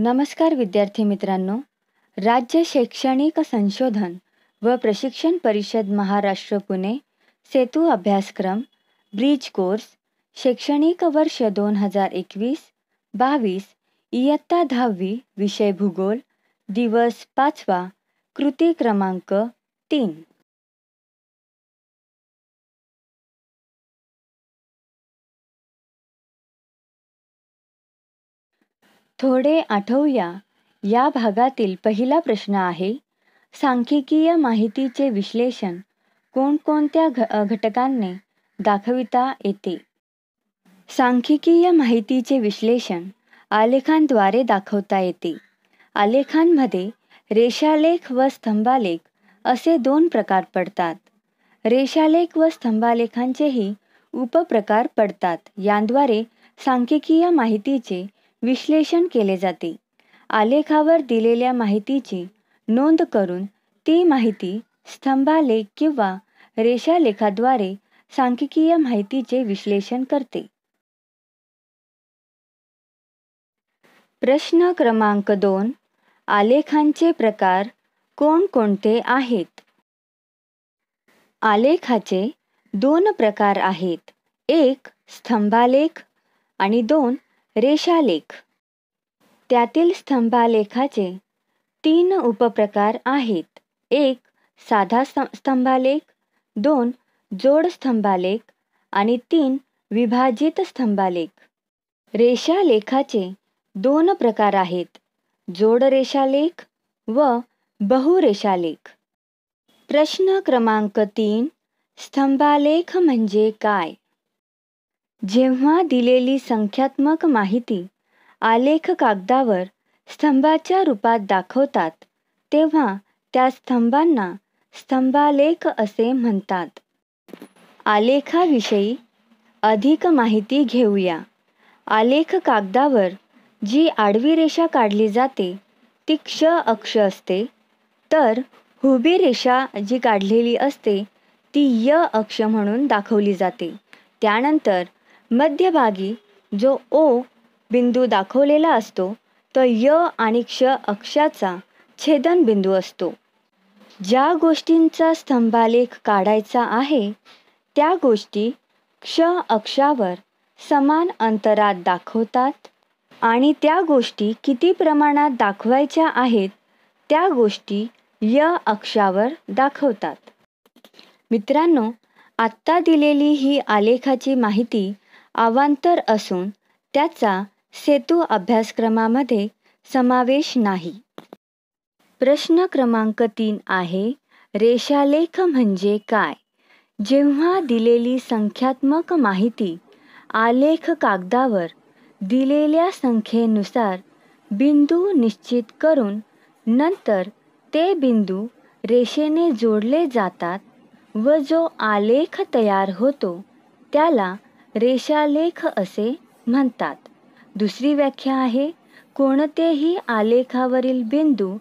नमस्कार विद्यार्थी मित्रांनो राज्य शैक्षणिक संशोधन व प्रशिक्षण परिषद महाराष्ट्र पुणे सेतू अभ्यासक्रम ब्रिज कोर्स शैक्षणिक वर्ष दोन हजार एकवीस बावीस इयत्ता दहावी विषय भूगोल दिवस पाचवा कृती क्रमांक तीन थोडे आठवूया या भागातील पहिला प्रश्न आहे सांख्यिकीय माहितीचे विश्लेषण कोणकोणत्या घ घटकांनी दाखविता येते सांख्यिकीय माहितीचे विश्लेषण आलेखांद्वारे दाखवता येते आलेखांमध्ये रेषालेख व स्तंभालेख असे दोन प्रकार पडतात रेषालेख व स्तंभालेखांचेही उपप्रकार पडतात यांद्वारे सांख्यिकीय माहितीचे विश्लेषण केले जाते आलेखावर दिलेल्या माहितीची नोंद करून ती माहिती स्तंभालेख किंवा रेषालेखाद्वारे सांख्यिकीय माहितीचे विश्लेषण करते प्रश्न क्रमांक दोन आलेखांचे प्रकार कोणकोणते आहेत आलेखाचे दोन प्रकार आहेत एक स्तंभालेख आणि दोन रेषालेख त्यातील स्तंभालेखाचे तीन उपप्रकार आहेत एक साधा स्तंभालेख दोन जोड स्तंभालेख आणि तीन विभाजित स्तंभालेख रेषालेखाचे दोन प्रकार आहेत जोड रेषालेख व बहुरेषालेख प्रश्न क्रमांक तीन स्तंभालेख म्हणजे काय जेव्हा दिलेली संख्यात्मक माहिती आलेख कागदावर स्तंभाच्या रूपात दाखवतात तेव्हा त्या स्तंभांना स्तंभालेख असे म्हणतात आलेखाविषयी अधिक माहिती घेऊया आलेख कागदावर जी आडवी रेषा काढली जाते ती क्ष अक्ष असते तर हुबी रेषा जी काढलेली असते ती य अक्ष म्हणून दाखवली जाते त्यानंतर मध्यभागी जो ओ बिंदू दाखवलेला असतो तो य आणि क्ष अक्षाचा बिंदू असतो ज्या गोष्टींचा स्तंभालेख काढायचा आहे त्या गोष्टी क्ष अक्षावर समान अंतरात दाखवतात आणि त्या गोष्टी किती प्रमाणात दाखवायच्या आहेत त्या गोष्टी य अक्षावर दाखवतात मित्रांनो आत्ता दिलेली ही आलेखाची माहिती अवांतर असून त्याचा सेतू अभ्यासक्रमामध्ये समावेश नाही प्रश्न क्रमांक तीन आहे रेषालेख म्हणजे काय जेव्हा दिलेली संख्यात्मक माहिती आलेख कागदावर दिलेल्या संख्येनुसार बिंदू निश्चित करून नंतर ते बिंदू रेषेने जोडले जातात व जो आलेख तयार होतो त्याला रेषालेख असे म्हणतात दुसरी व्याख्या आहे कोणतेही आलेखावरील बिंदू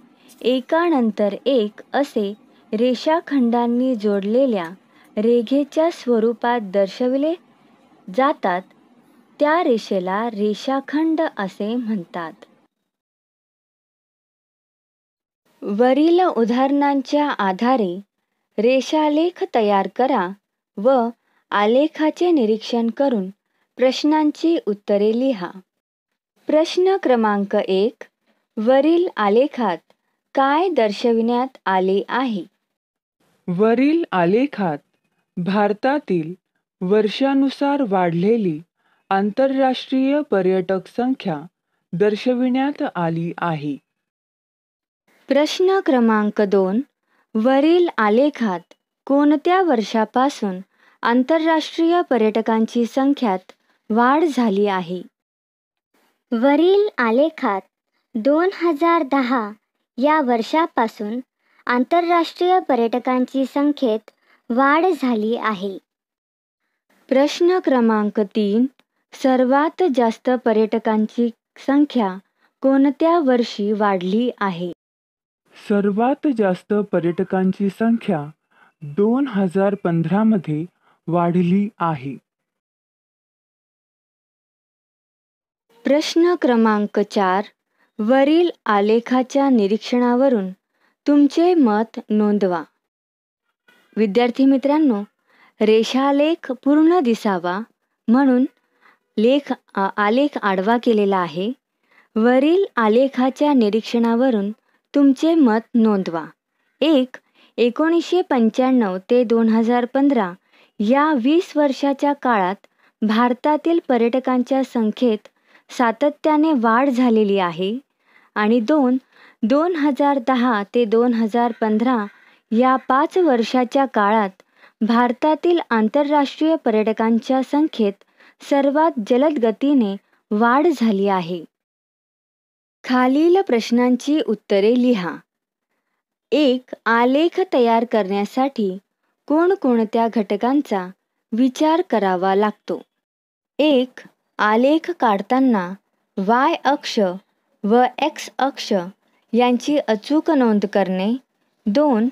एकानंतर एक असे रेषाखंडांनी जोडलेल्या रेघेच्या स्वरूपात दर्शविले जातात त्या रेषेला रेषाखंड असे म्हणतात वरील उदाहरणांच्या आधारे रेषालेख तयार करा व आलेखाचे निरीक्षण करून प्रश्नांची उत्तरे लिहा प्रश्न क्रमांक एक वरील आलेखात काय दर्शविण्यात आले आहे वरील आलेखात भारतातील वर्षानुसार वाढलेली आंतरराष्ट्रीय पर्यटक संख्या दर्शविण्यात आली आहे प्रश्न क्रमांक दोन वरील आलेखात कोणत्या वर्षापासून आंतरराष्ट्रीय पर्यटकांची संख्यात वाढ झाली आहे वरील आलेखात दोन हजार दहा या वर्षापासून आंतरराष्ट्रीय पर्यटकांची संख्येत वाढ झाली आहे प्रश्न क्रमांक तीन सर्वात जास्त पर्यटकांची संख्या कोणत्या वर्षी वाढली आहे सर्वात जास्त पर्यटकांची संख्या दोन हजार पंधरामध्ये वाढली आहे प्रश्न क्रमांक चार वरील आलेखाच्या निरीक्षणावरून तुमचे मत नोंदवा विद्यार्थी मित्रांनो रेषालेख पूर्ण दिसावा म्हणून लेख आलेख आडवा केलेला आहे वरील आलेखाच्या निरीक्षणावरून तुमचे मत नोंदवा एक एकोणीसशे पंच्याण्णव ते दोन हजार पंधरा या वीस वर्षाच्या काळात भारतातील पर्यटकांच्या संख्येत सातत्याने वाढ झालेली आहे आणि दोन दोन हजार दहा ते दोन हजार पंधरा या पाच वर्षाच्या काळात भारतातील आंतरराष्ट्रीय पर्यटकांच्या संख्येत सर्वात जलद गतीने वाढ झाली आहे खालील प्रश्नांची उत्तरे लिहा एक आलेख तयार करण्यासाठी कोणकोणत्या घटकांचा विचार करावा लागतो एक आलेख काढताना वाय अक्ष व एक्स अक्ष यांची अचूक नोंद करणे दोन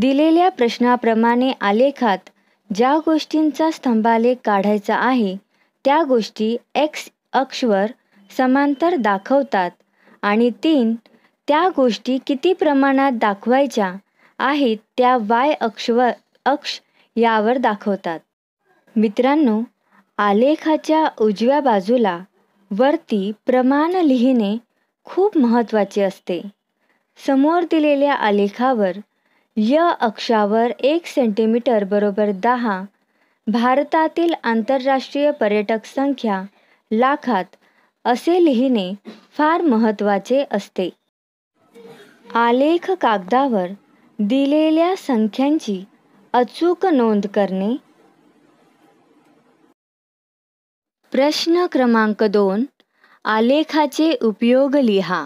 दिलेल्या प्रश्नाप्रमाणे आलेखात ज्या गोष्टींचा स्तंभालेख काढायचा आहे त्या गोष्टी एक्स अक्षवर समांतर दाखवतात आणि तीन त्या गोष्टी किती प्रमाणात दाखवायच्या आहेत त्या वाय अक्षवर अक्ष यावर दाखवतात मित्रांनो आलेखाच्या उजव्या बाजूला वरती प्रमाण लिहिणे खूप महत्त्वाचे असते समोर दिलेल्या आलेखावर य अक्षावर एक सेंटीमीटर बरोबर दहा भारतातील आंतरराष्ट्रीय पर्यटक संख्या लाखात असे लिहिणे फार महत्त्वाचे असते आलेख कागदावर दिलेल्या संख्यांची अचूक नोंद करणे प्रश्न क्रमांक दोन आलेखाचे उपयोग लिहा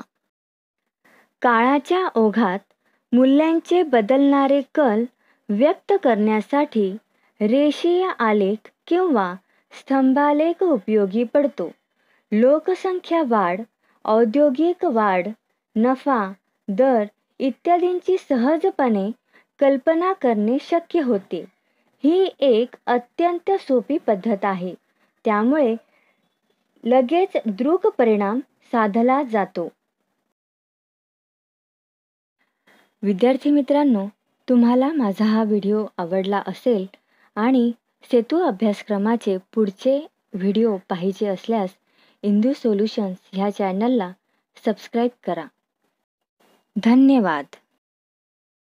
काळाच्या ओघात मूल्यांचे बदलणारे कल व्यक्त करण्यासाठी रेषीय आलेख किंवा स्तंभालेख उपयोगी पडतो लोकसंख्या वाढ औद्योगिक वाढ नफा दर इत्यादींची सहजपणे कल्पना करणे शक्य होते ही एक अत्यंत सोपी पद्धत आहे त्यामुळे लगेच दृक परिणाम साधला जातो विद्यार्थी मित्रांनो तुम्हाला माझा हा व्हिडिओ आवडला असेल आणि सेतू अभ्यासक्रमाचे पुढचे व्हिडिओ पाहिजे असल्यास इंदू सोल्युशन्स ह्या चॅनलला सबस्क्राईब करा धन्यवाद